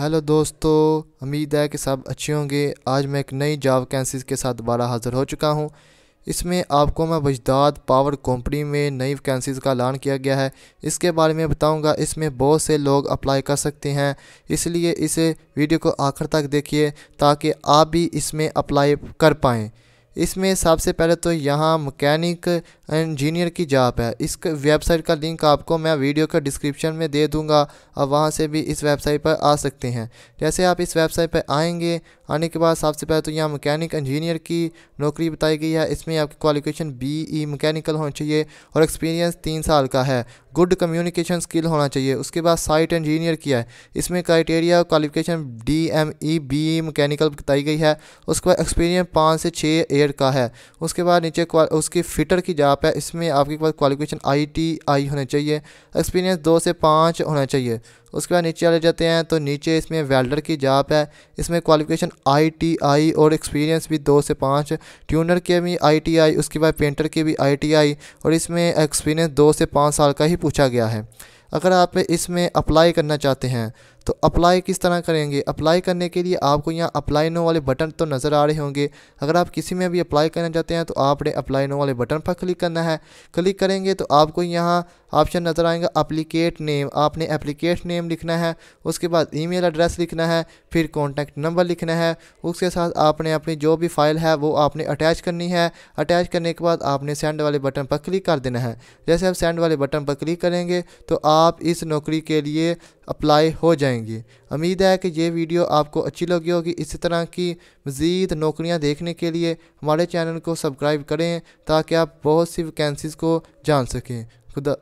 hello दोस्तों उम्मीद है कि सब अच्छे होंगे आज मैं एक नई जॉब वैकेंसीज के साथ दोबारा हाज़िर हो चुका हूँ इसमें आपको मैं वजदाद पावर कंपनी में नई वैकेंसीज़ का ऐलान किया गया है इसके बारे में बताऊंगा इसमें बहुत से लोग अप्लाई कर सकते हैं इसलिए इसे वीडियो को आखिर तक देखिए ताकि आप भी इसमें अप्लाई कर पाएँ इसमें सबसे पहले तो यहाँ मकैनिक इंजीनियर की जॉब है इस वेबसाइट का लिंक आपको मैं वीडियो के डिस्क्रिप्शन में दे दूंगा आप वहां से भी इस वेबसाइट पर आ सकते हैं जैसे आप इस वेबसाइट पर आएंगे आने के बाद सबसे पहले तो यहाँ मैकेनिक इंजीनियर की नौकरी बताई गई है इसमें आपकी क्वालिफिकेशन बी ई मैकेनिकल होना चाहिए और एक्सपीरियंस तीन साल का है गुड कम्युनिकेशन स्किल होना चाहिए उसके बाद साइट इंजीनियर की है इसमें criteria qualification D M E B E mechanical बताई गई है उसके बाद एक्सपीरियंस पाँच से छः ईयर का है उसके बाद नीचे उसकी फिटर की जॉब आप है इसमें आपके पास क्वालिफिकेशन आई टी आई होना चाहिए एक्सपीरियंस दो से पाँच होना चाहिए उसके बाद नीचे चले जाते हैं तो नीचे इसमें वेल्डर की जाप है इसमें क्वालिफिकेशन आई टी आई और एक्सपीरियंस भी दो से पाँच ट्यूनर के भी आई टी आई उसके बाद पेंटर के भी आई टी आई और इसमें एक्सपीरियंस दो से पाँच साल का ही पूछा गया है अगर आप इसमें अप्लाई करना चाहते हैं तो अप्लाई किस तरह करेंगे अप्लाई करने के लिए आपको यहाँ अप्लाई नो वाले बटन तो नज़र आ रहे होंगे अगर आप किसी में भी अप्लाई करना चाहते हैं तो आपने अप्लाई नो वाले बटन पर क्लिक करना है क्लिक करेंगे तो आपको यहाँ ऑप्शन नज़र आएगा अप्लीकेट नेम आपने एप्लीकेट नेम लिखना है उसके बाद ईमेल एड्रेस लिखना है फिर कॉन्टैक्ट नंबर लिखना है उसके साथ आपने अपनी जो भी फाइल है वो आपने अटैच करनी है अटैच करने के बाद आपने सेंड वाले बटन पर क्लिक कर देना है जैसे आप सेंड वाले बटन पर क्लिक करेंगे तो आप इस नौकरी के लिए अप्लाई हो जाएंगी उम्मीद है कि ये वीडियो आपको अच्छी लगी होगी इसी तरह की मज़ीद नौकरियाँ देखने के लिए हमारे चैनल को सब्सक्राइब करें ताकि आप बहुत सी वैकेंसीज़ को जान सकें खुदा